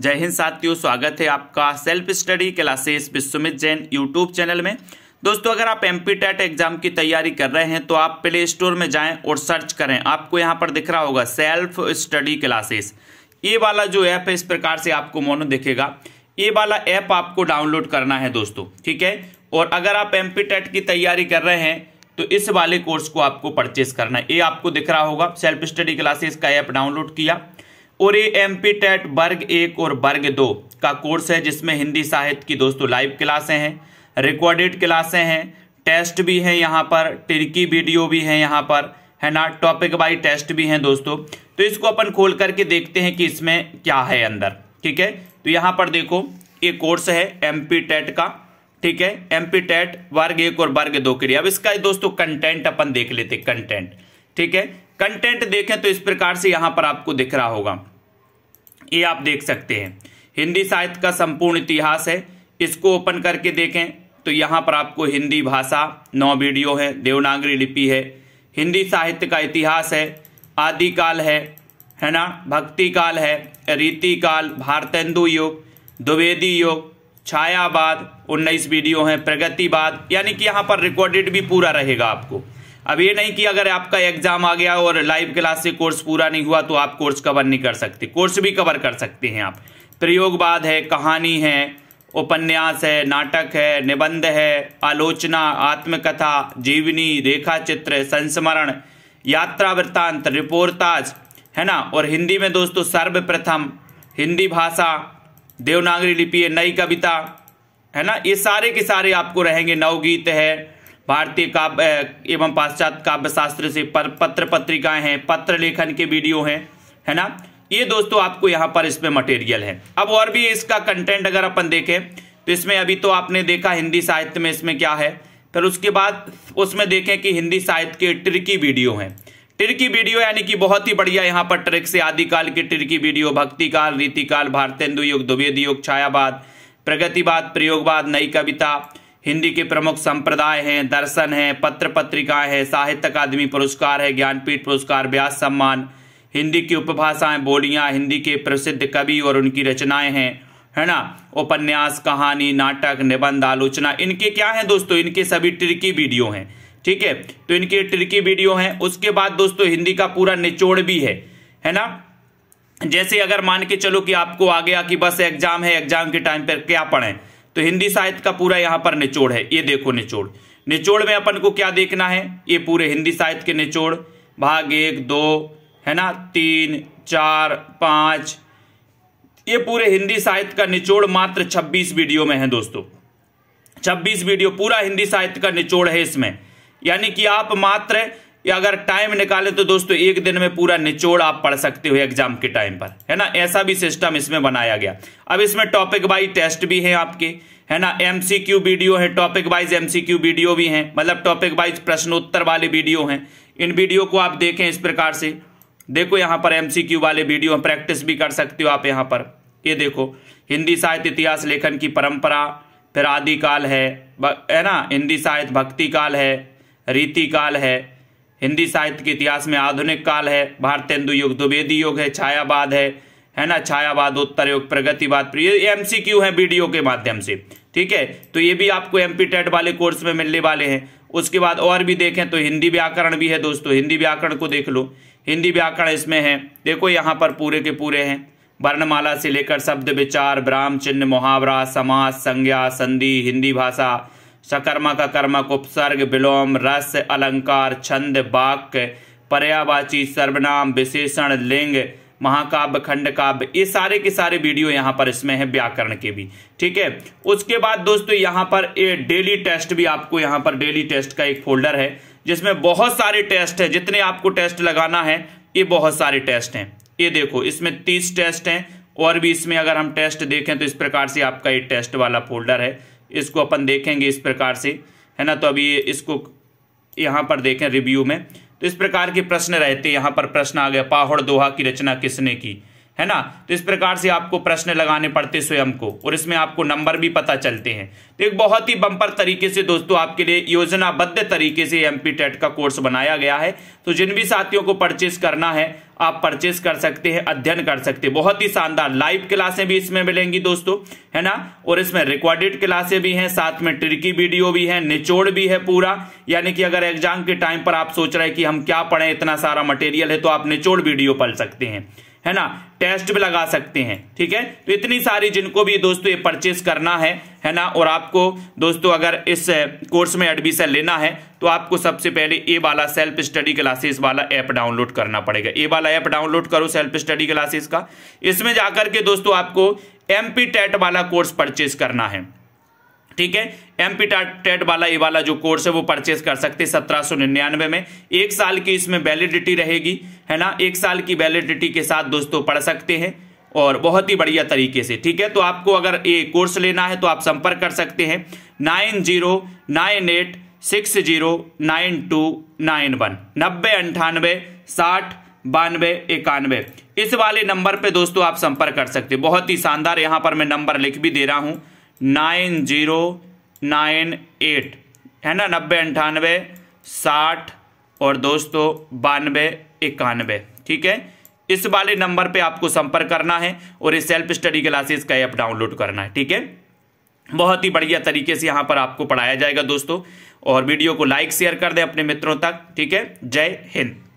जय हिंद साथियों स्वागत है आपका self study classes Vishwamit Jain YouTube channel में दोस्तों अगर आप एमपी टेट एग्जाम की तैयारी कर रहे हैं तो आप प्ले स्टोर में जाएं और सर्च करें आपको यहां पर दिख रहा होगा सेल्फ स्टडी क्लासेस ये वाला जो ऐप है इस प्रकार से आपको मोनो दिखेगा ये वाला ऐप आपको डाउनलोड करना है दोस्तों ठीक है और अगर आप एम टेट की तैयारी कर रहे हैं तो इस वाले कोर्स को आपको परचेस करना है ये आपको दिख रहा होगा सेल्फ स्टडी क्लासेस का ऐप डाउनलोड किया और ये एम पी टेट वर्ग एक और वर्ग दो का कोर्स है जिसमें हिंदी साहित्य की दोस्तों लाइव क्लासें हैं रिकॉर्डेड क्लासें हैं टेस्ट भी हैं यहाँ पर टिरकी वीडियो भी हैं यहाँ पर है ना टॉपिक बाई टेस्ट भी हैं दोस्तों तो इसको अपन खोल करके देखते हैं कि इसमें क्या है अंदर ठीक है तो यहाँ पर देखो ये कोर्स है एम पी टेट का ठीक है एम पी टेट वर्ग एक और वर्ग दो के लिए अब इसका दोस्तों कंटेंट अपन देख लेते कंटेंट ठीक है कंटेंट देखें तो इस प्रकार से यहां पर आपको दिख रहा होगा ये आप देख सकते हैं हिंदी साहित्य का संपूर्ण इतिहास है इसको ओपन करके देखें तो यहाँ पर आपको हिंदी भाषा नौ वीडियो है देवनागरी लिपि है हिंदी साहित्य का इतिहास है आदिकाल है है ना भक्ति काल है रीति काल भारतेंदु योग द्विवेदी योग छायावाद उन्नीस वीडियो हैं प्रगतिवाद यानी कि यहाँ पर रिकॉर्डेड भी पूरा रहेगा आपको अब ये नहीं कि अगर आपका एग्जाम आ गया और लाइव क्लास से कोर्स पूरा नहीं हुआ तो आप कोर्स कवर नहीं कर सकते कोर्स भी कवर कर सकते हैं आप प्रयोगवाद है कहानी है उपन्यास है नाटक है निबंध है आलोचना आत्मकथा जीवनी रेखा चित्र संस्मरण यात्रा वृत्तांत रिपोर्टाज है ना और हिंदी में दोस्तों सर्वप्रथम हिंदी भाषा देवनागरी लिपि है नई कविता है ना ये सारे के सारे आपको रहेंगे नवगीत है भारतीय काव्य एवं पाश्चात्य काव्य शास्त्र से पर, पत्र पत्रिकाएं हैं पत्र लेखन के वीडियो हैं है ना ये दोस्तों आपको यहाँ पर इसमें मटेरियल है अब और भी इसका कंटेंट अगर अपन देखें तो इसमें अभी तो आपने देखा हिंदी साहित्य में इसमें क्या है फिर उसके बाद उसमें देखें कि हिंदी साहित्य के ट्रिकी वीडियो हैं ट्रिकी वीडियो यानी कि बहुत ही बढ़िया यहाँ पर ट्रिक से आदिकाल के ट्रिकी वीडियो भक्तिकाल रीतिकाल भारतेंदु युग द्विवेद युग छायावाद प्रगतिवाद प्रयोगवाद नई कविता हिंदी के प्रमुख संप्रदाय हैं दर्शन है पत्र पत्रिका है साहित्य अकादमी पुरस्कार है ज्ञानपीठ पुरस्कार व्यास सम्मान हिंदी की उपभाषाएं बोलियां हिंदी के प्रसिद्ध कवि और उनकी रचनाएं हैं है ना उपन्यास कहानी नाटक निबंध आलोचना इनके क्या हैं दोस्तों इनके सभी ट्रिकी वीडियो हैं ठीक है तो इनके ट्रिकी वीडियो हैं उसके बाद दोस्तों हिंदी का पूरा निचोड़ भी है है ना जैसे अगर मान के चलो कि आपको आ गया कि बस एग्जाम है एग्जाम के टाइम पर क्या पढ़ें तो हिंदी साहित्य का पूरा यहां पर निचोड़ है ये देखो निचोड़ निचोड़ में अपन को क्या देखना है ये पूरे हिंदी साहित्य के निचोड़ भाग एक दो है ना तीन चार पांच ये पूरे हिंदी साहित्य का निचोड़ मात्र 26 वीडियो में है दोस्तों 26 वीडियो पूरा हिंदी साहित्य का निचोड़ है इसमें यानी कि आप मात्र या अगर टाइम निकाले तो दोस्तों एक दिन में पूरा निचोड़ आप पढ़ सकते हो एग्जाम के टाइम पर है ना ऐसा भी सिस्टम इसमें बनाया गया अब इसमें टॉपिक वाइज टेस्ट भी है आपके है ना एमसीक्यू वीडियो है टॉपिक वाइज एमसीक्यू वीडियो भी है मतलब टॉपिक वाइज प्रश्नोत्तर वाले वीडियो है इन वीडियो को आप देखें इस प्रकार से देखो यहां पर एमसीक्यू वाले वीडियो प्रैक्टिस भी कर सकते हो आप यहां पर ये देखो हिंदी साहित्य इतिहास लेखन की परंपरा फिर आदिकाल है है ना हिंदी साहित्य भक्ति काल है रीति काल है हिंदी साहित्य के इतिहास में आधुनिक काल है भारतेंदु युग द्विवेदी युग है छायावाद है है ना छायावाद उत्तर युग प्रगतिवाद एम सी क्यू है वीडियो के माध्यम से ठीक है तो ये भी आपको एम टेट वाले कोर्स में मिलने वाले हैं उसके बाद और भी देखें तो हिंदी व्याकरण भी है दोस्तों हिंदी व्याकरण को देख लो हिंदी व्याकरण इसमें है देखो यहाँ पर पूरे के पूरे हैं वर्णमाला से लेकर शब्द विचार ब्राह्म चिन्ह मुहावरा समास संज्ञा संधि हिंदी भाषा सकर्मा का कर्मक उपसर्ग विलोम रस अलंकार छंद वाक्य पर्यावाची सर्वनाम विशेषण लिंग महाकाव्य खंड काव्य ये सारे के सारे वीडियो यहाँ पर इसमें है व्याकरण के भी ठीक है उसके बाद दोस्तों यहाँ पर ये डेली टेस्ट भी आपको यहाँ पर डेली टेस्ट का एक फोल्डर है जिसमें बहुत सारे टेस्ट है जितने आपको टेस्ट लगाना है ये बहुत सारे टेस्ट हैं ये देखो इसमें तीस टेस्ट हैं और भी इसमें अगर हम टेस्ट देखें तो इस प्रकार से आपका ये टेस्ट वाला फोल्डर है इसको अपन देखेंगे इस प्रकार से है ना तो अभी इसको यहाँ पर देखें रिव्यू में तो इस प्रकार के प्रश्न रहते यहाँ पर प्रश्न आ गया पाहड़ दोहा की रचना किसने की है ना तो इस प्रकार से आपको प्रश्न लगाने पड़ते स्वयं को और इसमें आपको नंबर भी पता चलते हैं तो एक बहुत ही बंपर तरीके से दोस्तों आपके लिए योजनाबद्ध तरीके से एम टेट e का कोर्स बनाया गया है तो जिन भी साथियों को परचेस करना है आप परचेस कर सकते हैं अध्ययन कर सकते हैं बहुत ही शानदार लाइव क्लासें भी इसमें मिलेंगी दोस्तों है ना और इसमें रिकॉर्डेड क्लासें भी हैं साथ में ट्रिकी वीडियो भी है निचोड़ भी है पूरा यानी कि अगर एग्जाम के टाइम पर आप सोच रहे हैं कि हम क्या पढ़ें इतना सारा मटेरियल है तो आप निचोड़ वीडियो पढ़ सकते हैं है ना टेस्ट भी लगा सकते हैं ठीक है तो इतनी सारी जिनको भी दोस्तों ये परचेस करना है है ना और आपको दोस्तों अगर इस कोर्स में एडमिशन लेना है तो आपको सबसे पहले ए वाला सेल्फ स्टडी क्लासेस वाला ऐप डाउनलोड करना पड़ेगा ए वाला ऐप डाउनलोड करो सेल्फ स्टडी क्लासेस का इसमें जाकर के दोस्तों आपको एम वाला कोर्स परचेज करना है ठीक है एमपी टेट वाला ये वाला जो कोर्स है वो परचेज कर सकते हैं सत्रह निन्यानवे में एक साल की इसमें वैलिडिटी रहेगी है ना एक साल की वैलिडिटी के साथ दोस्तों पढ़ सकते हैं और बहुत ही बढ़िया तरीके से ठीक है तो आपको अगर ये कोर्स लेना है तो आप संपर्क कर सकते हैं nine zero nine eight six zero nine two nine one नब्बे अंठानवे साठ बानवे इक्यानवे इस वाले नंबर पे दोस्तों आप संपर्क कर सकते हैं बहुत ही शानदार यहां पर मैं नंबर लिख भी दे रहा हूं नाइन जीरो नाइन एट है ना नब्बे अंठानवे साठ और दोस्तों बानवे इक्यानवे ठीक है इस वाले नंबर पे आपको संपर्क करना है और इस सेल्फ स्टडी क्लासेस का ऐप डाउनलोड करना है ठीक है बहुत ही बढ़िया तरीके से यहाँ पर आपको पढ़ाया जाएगा दोस्तों और वीडियो को लाइक शेयर कर दें अपने मित्रों तक ठीक है जय हिंद